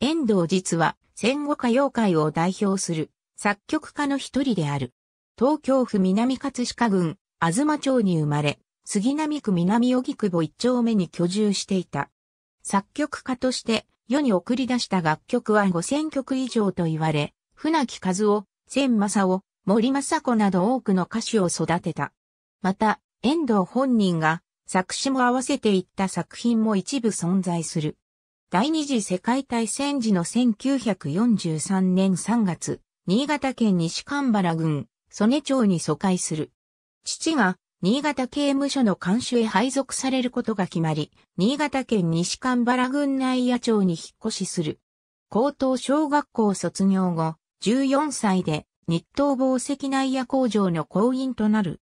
遠藤実は戦後歌謡界を代表する作曲家の一人である。東京府南葛飾郡、東町に生まれ、杉並区南荻窪一丁目に居住していた。作曲家として世に送り出した楽曲は5000曲以上と言われ、船木和夫、千正夫、森正子など多くの歌手を育てた。また、遠藤本人が作詞も合わせていった作品も一部存在する。第二次世界大戦時の1943年3月、新潟県西神原郡、曽根町に疎開する。父が、新潟刑務所の監守へ配属されることが決まり、新潟県西神原郡内野町に引っ越しする。高等小学校卒業後、14歳で日東防石内野工場の工員となる。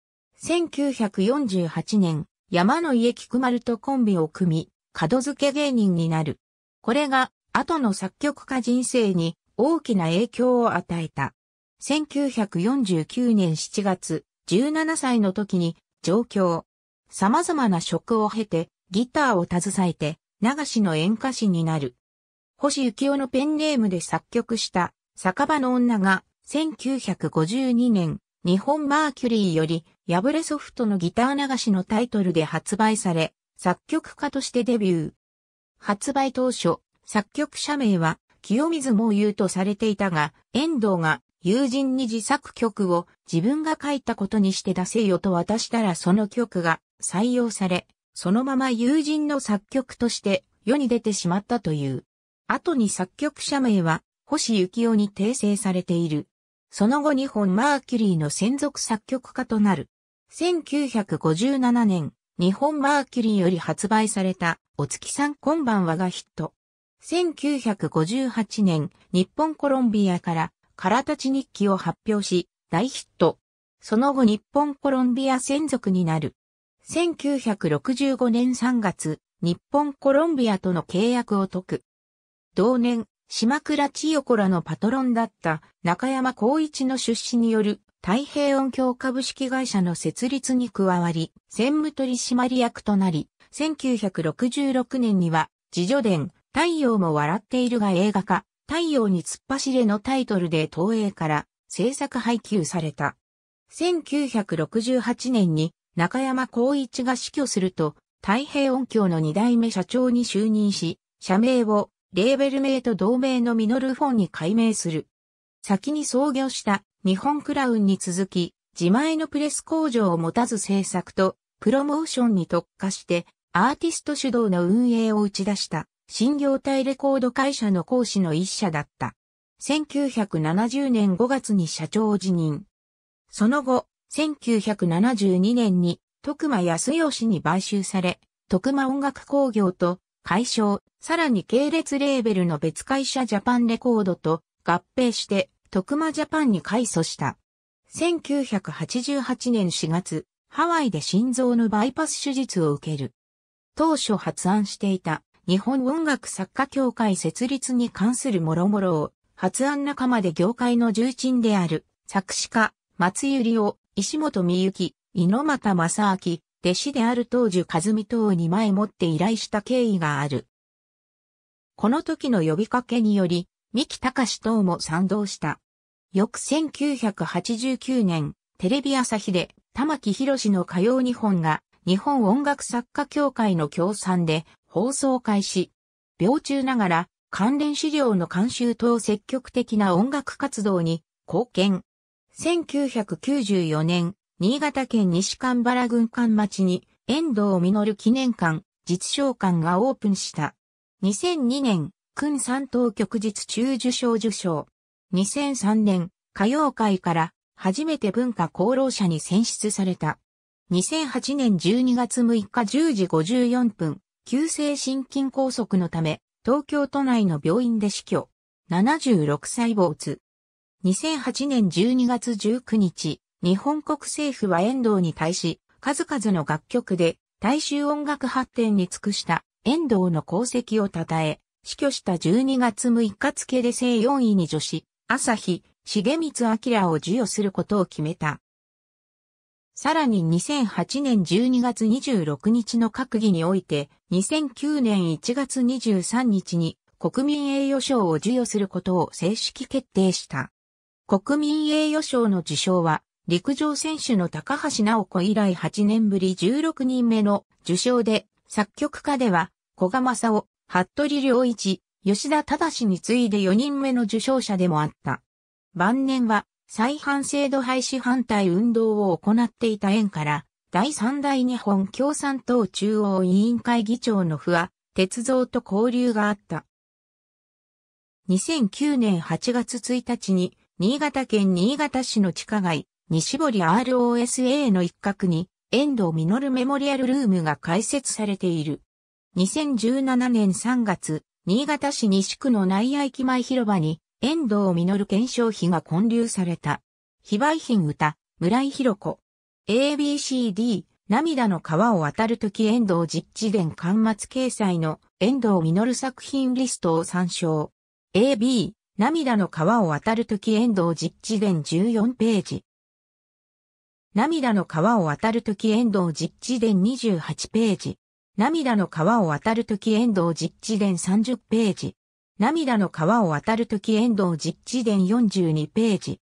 1948年、山の家菊丸とコンビを組み、角付け芸人になる。これが後の作曲家人生に大きな影響を与えた。1949年7月、17歳の時に上京。様々な職を経てギターを携えて流しの演歌師になる。星幸夫のペンネームで作曲した酒場の女が1952年日本マーキュリーより破れソフトのギター流しのタイトルで発売され作曲家としてデビュー。発売当初、作曲者名は清水も言うとされていたが、遠藤が友人に自作曲を自分が書いたことにして出せよと渡したらその曲が採用され、そのまま友人の作曲として世に出てしまったという。後に作曲者名は星幸雄に訂正されている。その後日本マーキュリーの専属作曲家となる。1957年、日本マーキュリーより発売されたお月さんこんばんはがヒット。1958年、日本コロンビアから、空立ち日記を発表し、大ヒット。その後日本コロンビア専属になる。1965年3月、日本コロンビアとの契約を解く。同年、島倉千代子らのパトロンだった中山光一の出資による太平洋響株式会社の設立に加わり、専務取締役となり、1966年には、自助伝、太陽も笑っているが映画化、太陽に突っ走れのタイトルで東映から制作配給された。1968年に中山光一が死去すると、太平音響の二代目社長に就任し、社名をレーベル名と同名のミノルフォンに改名する。先に創業した日本クラウンに続き、自前のプレス工場を持たず制作と、プロモーションに特化して、アーティスト主導の運営を打ち出した新業態レコード会社の講師の一社だった。1970年5月に社長を辞任。その後、1972年に徳間康義に買収され、徳間音楽工業と解消、さらに系列レーベルの別会社ジャパンレコードと合併して徳間ジャパンに改組した。1988年4月、ハワイで心臓のバイパス手術を受ける。当初発案していた日本音楽作家協会設立に関する諸々を発案仲間で業界の重鎮である作詞家松百合を石本美幸、猪俣正明、弟子である当時和美等に前もって依頼した経緯がある。この時の呼びかけにより、三木隆等も賛同した。翌1989年、テレビ朝日で玉木宏の歌謡日本が日本音楽作家協会の協賛で放送開始。病中ながら関連資料の監修等積極的な音楽活動に貢献。1994年、新潟県西関原軍艦町に遠藤実記念館、実証館がオープンした。2002年、君三等局実中受賞受賞。2003年、歌謡界から初めて文化功労者に選出された。2008年12月6日10時54分、急性心筋梗塞のため、東京都内の病院で死去。76歳没。2008年12月19日、日本国政府は遠藤に対し、数々の楽曲で大衆音楽発展に尽くした遠藤の功績を称え、死去した12月6日付で正4位に女子、朝日、重光明を授与することを決めた。さらに2008年12月26日の閣議において、2009年1月23日に国民栄誉賞を授与することを正式決定した。国民栄誉賞の受賞は、陸上選手の高橋直子以来8年ぶり16人目の受賞で、作曲家では、小賀正夫、服部良一、吉田正に次いで4人目の受賞者でもあった。晩年は、再犯制度廃止反対運動を行っていた縁から、第三代日本共産党中央委員会議長の不破、鉄造と交流があった。2009年8月1日に、新潟県新潟市の地下街、西堀 ROSA の一角に、遠藤実メモリアルルームが開設されている。2017年3月、新潟市西区の内野駅前広場に、遠藤実検証費が混流された。非売品歌、村井博子。ABCD、涙の川を渡るとき遠藤実地伝刊末掲載の遠藤実作品リストを参照。AB、涙の川を渡るとき遠藤実地伝14ページ。涙の川を渡るとき遠藤実地伝28ページ。涙の川を渡るとき遠藤実地伝30ページ。涙の川を渡るとき遠藤実地伝42ページ。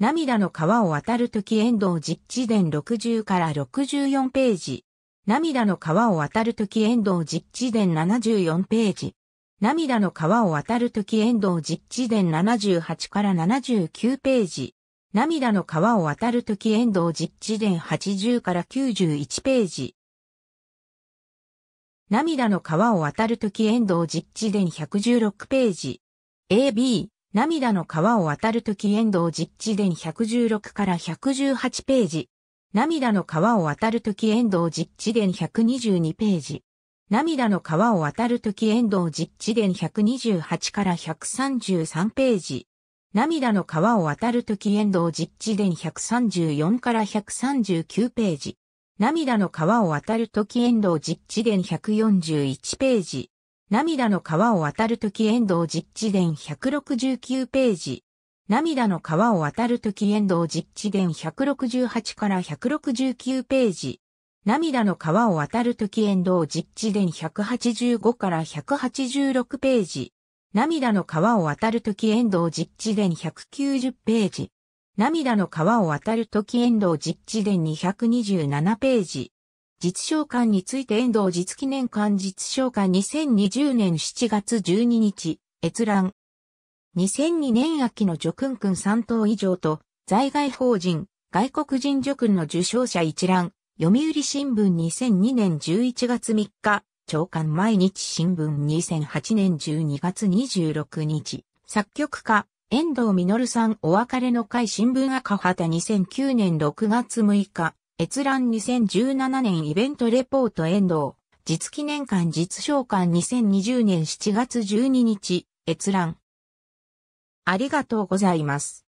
涙の川を渡るとき遠藤実地伝60から64ページ。涙の川を渡るとき遠藤実地伝74ページ。涙の川を渡るとき遠藤実地伝78から79ページ。涙の川を渡るとき遠藤実地伝80から91ページ。涙の川を渡るとき遠藤実地伝116ページ。AB、涙の川を渡るとき遠藤実地伝116から118ページ。涙の川を渡るとき遠藤実地伝122ページ。涙の川を渡るとき遠藤実地伝128から133ページ。涙の川を渡るとき遠藤実地伝134から139ページ。涙の川を渡るとき遠藤実地伝141ページ。涙の川を渡るとき遠藤実地伝169ページ。涙の川を渡るとき遠藤実地伝168から169ページ。涙の川を渡るとき遠藤実地伝185から186ページ。涙の川を渡るとき遠藤実地伝190ページ。涙の川を渡る時遠藤実地伝227ページ。実証館について遠藤実記念館実証館2020年7月12日、閲覧。2002年秋の助訓訓3等以上と、在外法人、外国人助訓の受賞者一覧、読売新聞2002年11月3日、長官毎日新聞2008年12月26日、作曲家、遠藤実さんお別れの会新聞赤旗2009年6月6日、閲覧2017年イベントレポート遠藤、実記念館実召館2020年7月12日、閲覧。ありがとうございます。